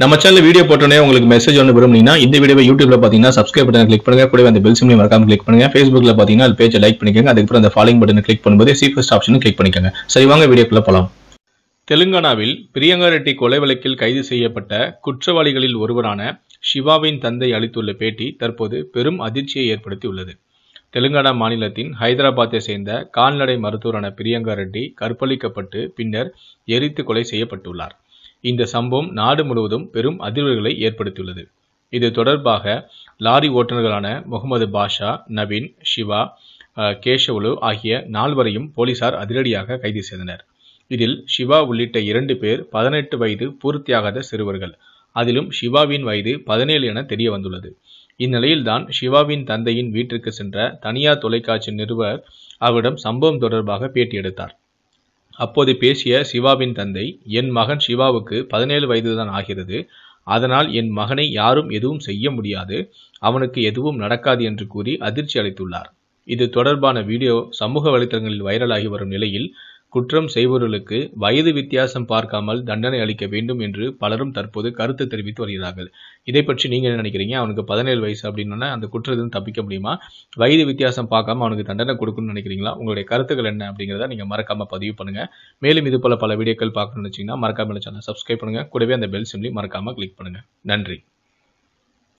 நம்ம channel video போட்டோன்னே உங்களுக்கு மெசேஜ் ஒன்று விரும்புனீங்கன்னா இந்த வீடியோ யூடியூப்ல பார்த்தீங்கன்னா சப்ஸ்கிரைப் பட்டன் கிளிக் பண்ணுங்க கூட அந்த பெல் சிம்லையும் மறக்காம கிளிக் பண்ணுங்க ஃபேஸ்புக்ல பார்த்தீங்கன்னா அது பேஜை லைக் பண்ணிக்கோங்க அதுக்கப்புறம் அந்த ஃபாலோ பட்டன் கிளிக் பண்ணும்போது சீஃபஸ்ட் ஆப்ஷன் கிளிக் பண்ணிக்கோங்க சரி வாங்க வீடியோக்குள்ள போகலாம் தெலுங்கானாவில் பிரியங்கா ரெட்டி கொலை வழக்கில் கைது செய்யப்பட்ட குற்றவாளிகளில் ஒருவரான சிவாவின் தந்தை அளித்துள்ள பேட்டி தற்போது பெரும் அதிர்ச்சியை ஏற்படுத்தியுள்ளது தெலுங்கானா மாநிலத்தின் ஹைதராபாத்தை சேர்ந்த கால்நடை மருத்துவரான பிரியங்கா ரெட்டி கற்பழிக்கப்பட்டு பின்னர் எரித்து கொலை செய்யப்பட்டுள்ளார் இந்த சம்பவம் நாடு முழுவதும் பெரும் அதிர்வுகளை ஏற்படுத்தியுள்ளது இது தொடர்பாக லாரி ஓட்டுநர்களான முகமது பாஷா நவீன் சிவா கேஷவலு ஆகிய நால்வரையும் போலீசார் அதிரடியாக கைது செய்தனர் இதில் சிவா உள்ளிட்ட இரண்டு பேர் பதினெட்டு வயது பூர்த்தியாகாத சிறுவர்கள் அதிலும் சிவாவின் வயது பதினேழு என தெரிய வந்துள்ளது இந்நிலையில்தான் சிவாவின் தந்தையின் வீட்டிற்கு சென்ற தனியார் தொலைக்காட்சி நிறுவர் அவரிடம் சம்பவம் தொடர்பாக பேட்டி எடுத்தார் அப்போது பேசிய சிவாவின் தந்தை என் மகன் சிவாவுக்கு பதினேழு வயதுதான் ஆகிறது அதனால் என் மகனை யாரும் எதுவும் செய்ய முடியாது அவனுக்கு எதுவும் நடக்காது என்று கூறி அதிர்ச்சி அளித்துள்ளார் இது தொடர்பான வீடியோ சமூக வலைதளங்களில் வைரலாகி வரும் நிலையில் குற்றம் செய்பவர்களுக்கு வயது வித்தியாசம் பார்க்காமல் தண்டனை அளிக்க வேண்டும் என்று பலரும் தற்போது கருத்து தெரிவித்து வருகிறார்கள் இதை பற்றி நீங்கள் என்ன நினைக்கிறீங்க அவனுக்கு பதினேழு வயசு அப்படின்னா அந்த குற்றத்திலிருந்து தப்பிக்க முடியுமா வயது வித்தியாசம் பார்க்காம அவனுக்கு தண்டனை கொடுக்கணும்னு நினைக்கிறீங்களா உங்களுடைய கருத்துக்கள் என்ன அப்படிங்கிறத நீங்கள் மறக்காமல் பதிவு பண்ணுங்கள் மேலும் இது போல பல வீடியோக்கள் பார்க்கணும்னு நினைச்சீங்கன்னா மறக்காமல் சேனல் சப்ஸ்கிரைப் பண்ணுங்கள் கூடவே அந்த பெல் சிம்லி மறக்காமல் கிளிக் பண்ணுங்கள் நன்றி